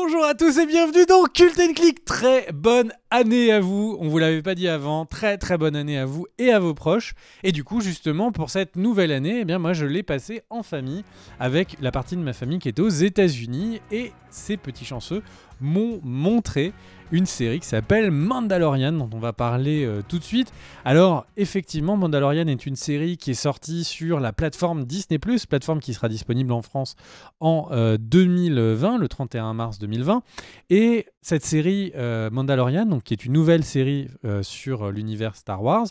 Bonjour à tous et bienvenue dans Cult Click. Très bonne année à vous. On vous l'avait pas dit avant. Très très bonne année à vous et à vos proches. Et du coup, justement, pour cette nouvelle année, eh bien moi je l'ai passée en famille avec la partie de ma famille qui est aux États-Unis et ses petits chanceux m'ont montré une série qui s'appelle Mandalorian, dont on va parler euh, tout de suite. Alors, effectivement, Mandalorian est une série qui est sortie sur la plateforme Disney, plateforme qui sera disponible en France en 2020, euh, le 31 mars 2020. Et cette série euh, Mandalorian, donc, qui est une nouvelle série sur l'univers Star Wars,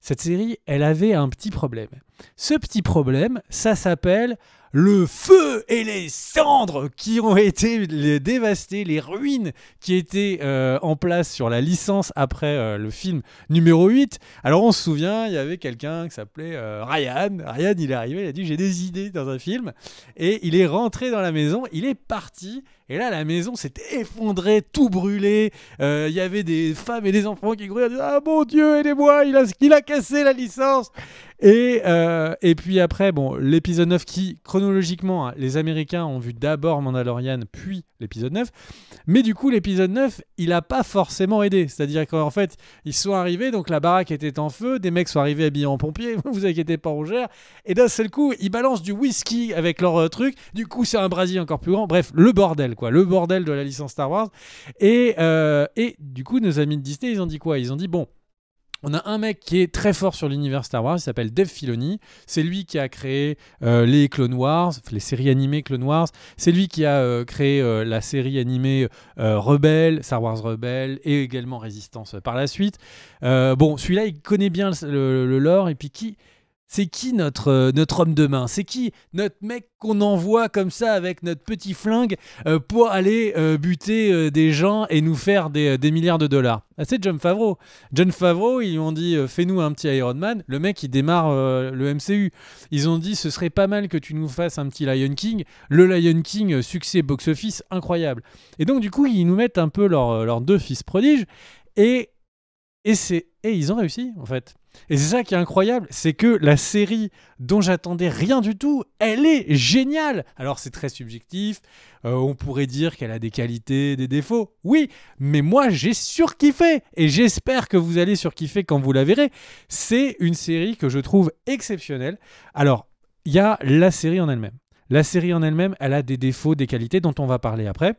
cette série, elle avait un petit problème ce petit problème, ça s'appelle le feu et les cendres qui ont été les dévastées, les ruines qui étaient euh, en place sur la licence après euh, le film numéro 8. Alors on se souvient, il y avait quelqu'un qui s'appelait euh, Ryan. Ryan, il est arrivé, il a dit j'ai des idées dans un film. Et il est rentré dans la maison, il est parti. Et là, la maison s'est effondrée, tout brûlé. Il y avait des femmes et des enfants qui criaient Ah mon Dieu, aidez-moi, il a, il a cassé la licence. Et, euh, et puis après, bon, l'épisode 9 qui, chronologiquement, hein, les Américains ont vu d'abord Mandalorian, puis l'épisode 9. Mais du coup, l'épisode 9, il n'a pas forcément aidé. C'est-à-dire qu'en fait, ils sont arrivés, donc la baraque était en feu, des mecs sont arrivés habillés en pompiers vous vous inquiétez pas, Roger, Et d'un seul coup, ils balancent du whisky avec leur euh, truc. Du coup, c'est un brasier encore plus grand. Bref, le bordel, quoi. Le bordel de la licence Star Wars. Et, euh, et du coup, nos amis de Disney, ils ont dit quoi Ils ont dit, bon, on a un mec qui est très fort sur l'univers Star Wars, il s'appelle Dave Filoni. C'est lui qui a créé euh, les Clone Wars, les séries animées Clone Wars. C'est lui qui a euh, créé euh, la série animée Rebelle, Star Wars Rebelle, et également Résistance par la suite. bon, celui-là, il connaît bien le lore, et puis qui, c'est qui notre, euh, notre homme de main C'est qui notre mec qu'on envoie comme ça avec notre petit flingue euh, pour aller euh, buter des gens et nous faire des, milliards de dollars ah, C'est John Favreau. John Favreau, ils ont dit fais-nous un petit Iron Man. Le mec, il démarre le MCU. Ils ont dit ce serait pas mal que tu nous fasses un petit Lion King. Le Lion King, succès box-office incroyable. Et donc, du coup, ils nous mettent un peu leurs deux fils prodiges et, et, et ils ont réussi en fait. Et c'est ça qui est incroyable, c'est que la série dont j'attendais rien du tout, elle est géniale. Alors c'est très subjectif, euh, on pourrait dire qu'elle a des qualités, des défauts, oui, mais moi j'ai surkiffé et j'espère que vous allez surkiffer quand vous la verrez. C'est une série que je trouve exceptionnelle. Alors, il y a la série en elle-même. La série en elle-même, elle a des défauts, des qualités dont on va parler après.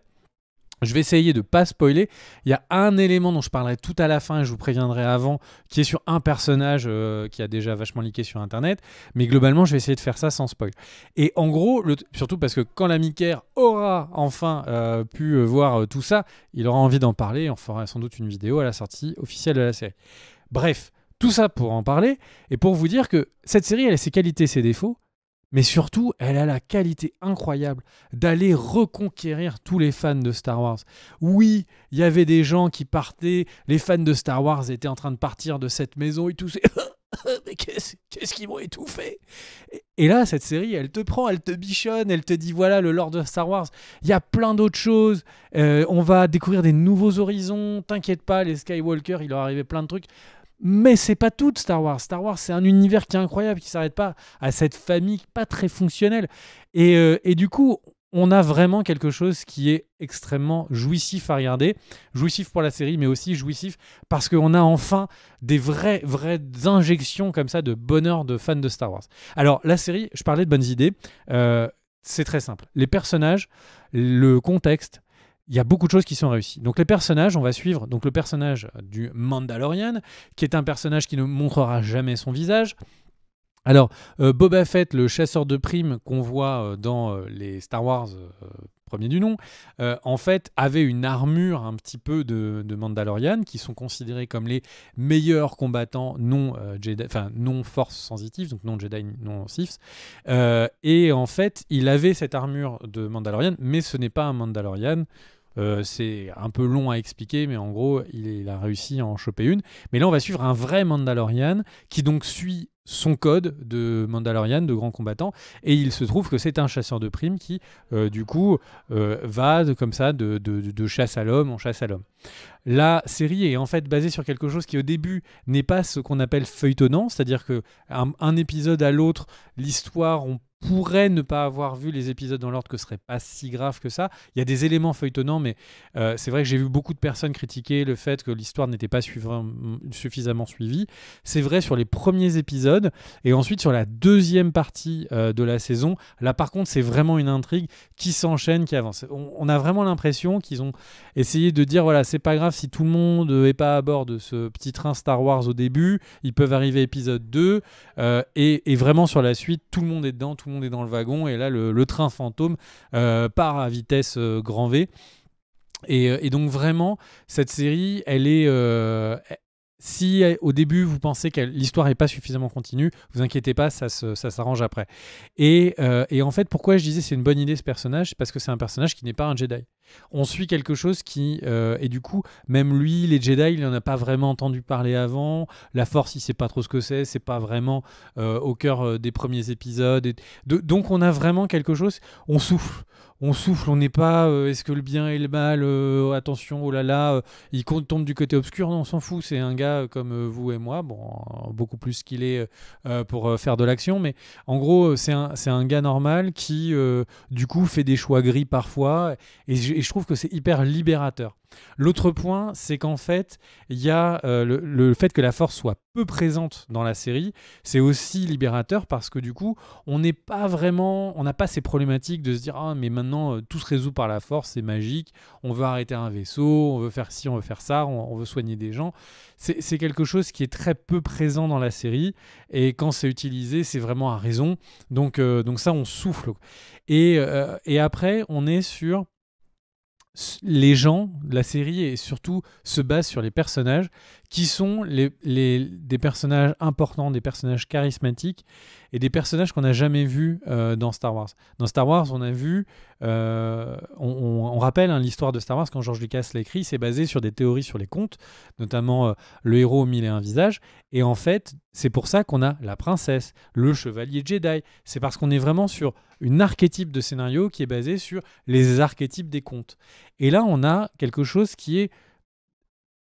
Je vais essayer de ne pas spoiler. Il y a un élément dont je parlerai tout à la fin, et je vous préviendrai avant, qui est sur un personnage euh, qui a déjà vachement liqué sur Internet. Mais globalement, je vais essayer de faire ça sans spoil. Et en gros, surtout parce que quand la Micaire aura enfin euh, pu euh, voir tout ça, il aura envie d'en parler et on fera sans doute une vidéo à la sortie officielle de la série. Bref, tout ça pour en parler et pour vous dire que cette série, elle a ses qualités, ses défauts, mais surtout, elle a la qualité incroyable d'aller reconquérir tous les fans de Star Wars. Oui, il y avait des gens qui partaient, les fans de Star Wars étaient en train de partir de cette maison, et tout. Mais qu'est-ce qu'ils m'ont étouffé !» Et là, cette série, elle te prend, elle te bichonne, elle te dit voilà, le Lord de Star Wars, il y a plein d'autres choses, euh, on va découvrir des nouveaux horizons, t'inquiète pas, les Skywalker, il leur arrivait plein de trucs. Mais c'est pas tout de Star Wars. Star Wars, c'est un univers qui est incroyable, qui s'arrête pas à cette famille pas très fonctionnelle. Et, euh, et, du coup, on a vraiment quelque chose qui est extrêmement jouissif à regarder. Jouissif pour la série, mais aussi jouissif parce qu'on a enfin des vraies, vraies injections comme ça de bonheur de fans de Star Wars. Alors, la série, je parlais de bonnes idées. Euh, c'est très simple. Les personnages, le contexte, il y a beaucoup de choses qui sont réussies. Donc les personnages, on va suivre donc le personnage du Mandalorian, qui est un personnage qui ne montrera jamais son visage. Alors, euh, Boba Fett, le chasseur de primes qu'on voit euh, dans euh, les Star Wars premier du nom, en fait, avait une armure un petit peu de, Mandalorian, qui sont considérés comme les meilleurs combattants non, Jedi, enfin, non force sensitive, donc non Jedi, non Sith. et en fait, il avait cette armure de Mandalorian, mais ce n'est pas un Mandalorian, euh, c'est un peu long à expliquer, mais en gros, il, a réussi à en choper une. Mais là, on va suivre un vrai Mandalorian qui donc suit son code de Mandalorian, de grand combattant, et il se trouve que c'est un chasseur de primes qui, euh, du coup, euh, va comme ça de, chasse à l'homme en chasse à l'homme. La série est en fait basée sur quelque chose qui au début n'est pas ce qu'on appelle feuilletonnant, c'est-à-dire que un, épisode à l'autre, l'histoire, on pourrait ne pas avoir vu les épisodes dans l'ordre que ce serait pas si grave que ça. Il y a des éléments feuilletonnants, mais euh, c'est vrai que j'ai vu beaucoup de personnes critiquer le fait que l'histoire n'était pas suffisamment suivie. C'est vrai sur les premiers épisodes, et ensuite sur la deuxième partie euh, de la saison, là par contre c'est vraiment une intrigue qui s'enchaîne, qui avance. On, a vraiment l'impression qu'ils ont essayé de dire, voilà, c'est pas grave si tout le monde n'est pas à bord de ce petit train Star Wars au début, ils peuvent arriver épisode 2, euh, et, et, vraiment sur la suite, tout le monde est dedans, tout tout monde est dans le wagon, et là, le, train fantôme euh, part à vitesse euh, grand V. Euh, et, donc vraiment, cette série, elle est, si au début vous pensez que l'histoire n'est pas suffisamment continue, vous inquiétez pas, ça, ça s'arrange après. Et, et, en fait, pourquoi je disais c'est une bonne idée ce personnage Parce que c'est un personnage qui n'est pas un Jedi on suit quelque chose qui euh, et du coup même lui les Jedi il n'en a pas vraiment entendu parler avant la Force il sait pas trop ce que c'est c'est pas vraiment euh, au cœur euh, des premiers épisodes et donc on a vraiment quelque chose on souffle on souffle on n'est pas est-ce que le bien et le mal attention oh là là il tombe du côté obscur non on s'en fout c'est un gars comme vous et moi bon beaucoup plus qu'il est pour faire de l'action mais en gros c'est un, gars normal qui du coup fait des choix gris parfois et, et et je trouve que c'est hyper libérateur. L'autre point, c'est qu'en fait, il y a euh, le, fait que la force soit peu présente dans la série, c'est aussi libérateur parce que du coup, on n'est pas vraiment, on n'a pas ces problématiques de se dire ah mais maintenant euh, tout se résout par la force, c'est magique, on veut arrêter un vaisseau, on veut faire ci, on veut faire ça, on, veut soigner des gens. C'est quelque chose qui est très peu présent dans la série et quand c'est utilisé, c'est vraiment à raison. Donc euh, donc ça, on souffle. Et et après, on est sur les gens de la série et surtout se basent sur les personnages qui sont les, des personnages importants, des personnages charismatiques et des personnages qu'on n'a jamais vus euh, dans Star Wars. Dans Star Wars, on a vu euh, on, rappelle hein, l'histoire de Star Wars quand George Lucas l'a écrit, c'est basé sur des théories sur les contes, notamment euh, le héros au mille et un visages. Et en fait, c'est pour ça qu'on a la princesse, le chevalier Jedi. C'est parce qu'on est vraiment sur une archétype de scénario qui est basé sur les archétypes des contes. Et là, on a quelque chose qui est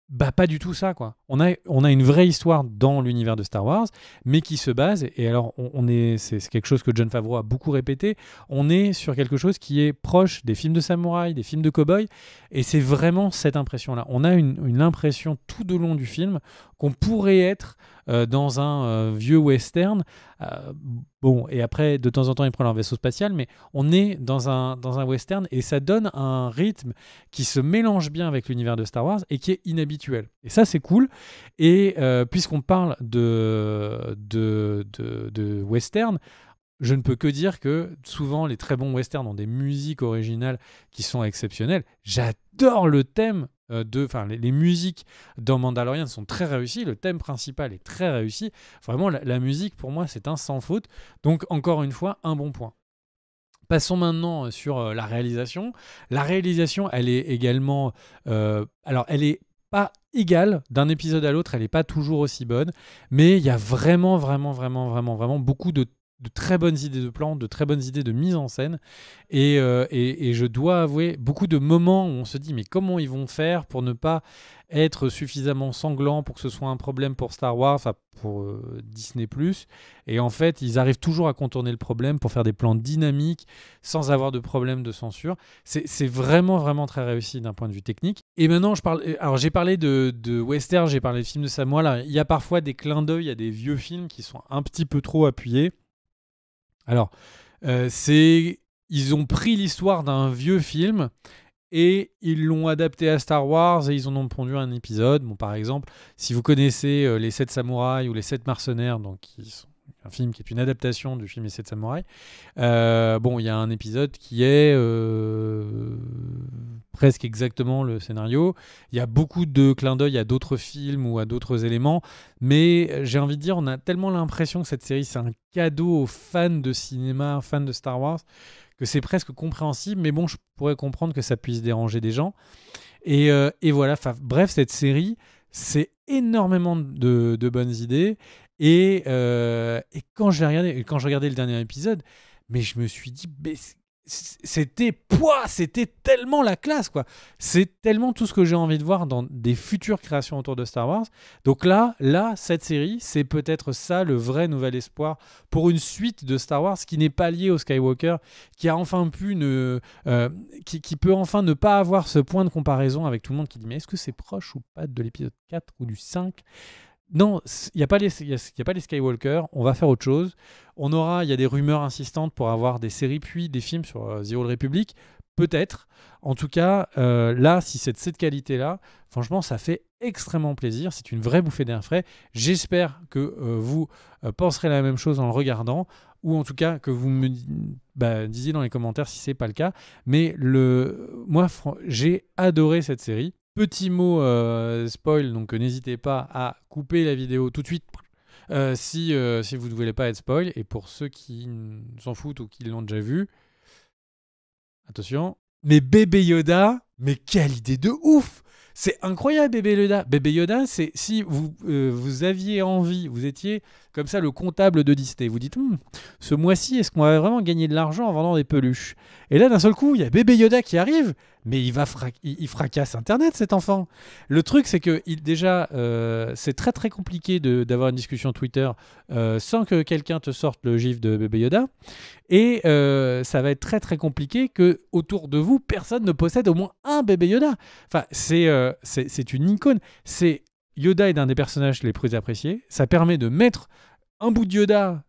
bah pas du tout ça quoi on a, on a une vraie histoire dans l'univers de Star Wars, mais qui se base, et alors on, est, c'est, quelque chose que John Favreau a beaucoup répété, on est sur quelque chose qui est proche des films de samouraï, des films de cow-boy, et c'est vraiment cette impression-là. On a une, impression tout au long du film qu'on pourrait être euh, dans un euh, vieux western. Euh, bon, et après, de temps en temps, ils prennent leur vaisseau spatial, mais on est dans un, dans un western et ça donne un rythme qui se mélange bien avec l'univers de Star Wars et qui est inhabituel. Et ça, c'est cool. Et euh, puisqu'on parle de, de, western, je ne peux que dire que souvent les très bons western ont des musiques originales qui sont exceptionnelles. J'adore le thème euh, de, enfin les, musiques dans Mandalorian sont très réussies, le thème principal est très réussi. Vraiment, la, musique pour moi c'est un sans faute. Donc encore une fois, un bon point. Passons maintenant euh, sur la réalisation. La réalisation, elle est également, alors elle est égale d'un épisode à l'autre, elle n'est pas toujours aussi bonne, mais il y a vraiment, vraiment, vraiment, vraiment, vraiment beaucoup de de très bonnes idées de plans, de très bonnes idées de mise en scène. Euh, et, je dois avouer beaucoup de moments où on se dit mais comment ils vont faire pour ne pas être suffisamment sanglant pour que ce soit un problème pour Star Wars, pour euh, Disney Disney ⁇ Et en fait, ils arrivent toujours à contourner le problème pour faire des plans dynamiques sans avoir de problème de censure. C'est vraiment, vraiment très réussi d'un point de vue technique. Et maintenant, je parle... Euh, alors j'ai parlé de, de western, j'ai parlé de films de Samoa. il y a parfois des clins d'œil à des vieux films qui sont un petit peu trop appuyés. Alors, euh, c'est. Ils ont pris l'histoire d'un vieux film et ils l'ont adapté à Star Wars et ils en ont pondu un épisode. Bon, par exemple, si vous connaissez euh, Les Sept Samouraïs ou Les Sept Mercenaires, donc un film qui est une adaptation du film Les Sept Samouraïs, euh, bon, il y a un épisode qui est presque exactement le scénario. Il y a beaucoup de clins d'œil à d'autres films ou à d'autres éléments, mais j'ai envie de dire, on a tellement l'impression que cette série, c'est un cadeau aux fans de cinéma, fans de Star Wars, que c'est presque compréhensible, mais bon, je pourrais comprendre que ça puisse déranger des gens. Et, euh, voilà, bref, cette série, c'est énormément de, bonnes idées. Euh, et, quand, j'ai regardé, quand regardé le dernier épisode, mais je me suis dit, mais c'était poids, c'était tellement la classe quoi. C'est tellement tout ce que j'ai envie de voir dans des futures créations autour de Star Wars. Donc là, là, cette série, c'est peut-être ça le vrai nouvel espoir pour une suite de Star Wars qui n'est pas liée au Skywalker, qui a enfin pu ne, euh, qui, qui, peut enfin ne pas avoir ce point de comparaison avec tout le monde qui dit mais est-ce que c'est proche ou pas de l'épisode 4 ou du 5 non, il n'y a, pas les, pas les Skywalker, on va faire autre chose. On aura, il y a des rumeurs insistantes pour avoir des séries puis des films sur zéro euh, The République, Republic, peut-être. En tout cas, euh, là, si c'est de cette qualité-là, franchement, ça fait extrêmement plaisir. C'est une vraie bouffée d'air frais. J'espère que euh, vous penserez la même chose en le regardant, ou en tout cas que vous me bah, disiez dans les commentaires si c'est pas le cas. Mais le, moi, j'ai adoré cette série. Petit mot euh, spoil, donc euh, n'hésitez pas à couper la vidéo tout de suite euh, si, si vous ne voulez pas être spoil. Et pour ceux qui s'en foutent ou qui l'ont déjà vu, attention. Mais bébé Yoda, mais quelle idée de ouf c'est incroyable, bébé Yoda. Bébé Yoda, c'est si vous, vous aviez envie, vous étiez comme ça le comptable de Disney. Vous dites, hmm, ce mois-ci, est-ce qu'on va vraiment gagner de l'argent en vendant des peluches Et là, d'un seul coup, il y a bébé Yoda qui arrive mais il, va il, fracasse Internet, cet enfant. Le truc, c'est que il, déjà, euh, c'est très très compliqué d'avoir une discussion Twitter euh, sans que quelqu'un te sorte le gif de bébé Yoda. Et euh, ça va être très très compliqué que autour de vous, personne ne possède au moins un bébé Yoda. Enfin, c'est une icône. C'est Yoda est un des personnages les plus appréciés. Ça permet de mettre un bout de Yoda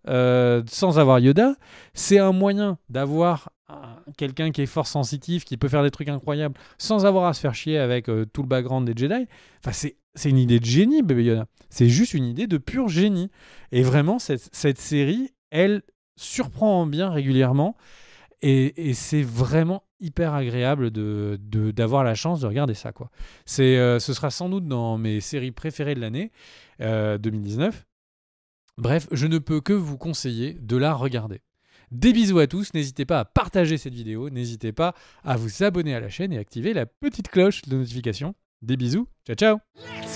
sans avoir Yoda, c'est un moyen d'avoir ah, quelqu'un qui est fort sensitif, qui peut faire des trucs incroyables sans avoir à se faire chier avec euh, tout le background des Jedi. Enfin, c'est, c'est une idée de génie, bébé Yoda. C'est juste une idée de pur génie. Et vraiment, cette, série, elle surprend bien régulièrement. Et, c'est vraiment hyper agréable de, d'avoir la chance de regarder ça. Quoi. C'est, euh, ce sera sans doute dans mes séries préférées de l'année 2019. Euh, Bref, je ne peux que vous conseiller de la regarder. Des bisous à tous, n'hésitez pas à partager cette vidéo, n'hésitez pas à vous abonner à la chaîne et activer la petite cloche de notification. Des bisous, ciao ciao